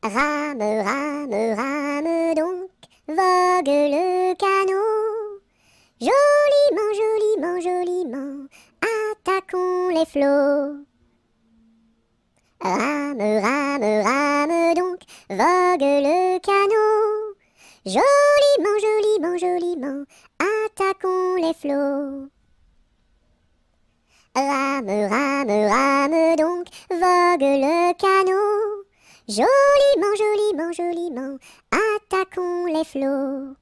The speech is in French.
Rame, rame, rame donc, vogue le canot. Joliment, joliment, joliment, attaquons les flots. Rame, rame, rame donc, vogue le canot. Joliment, joliment, joliment, attaquons les flots. Rame, rame, rame donc, vogue le canot. Joliment, joliment, joliment, attaquons les flots.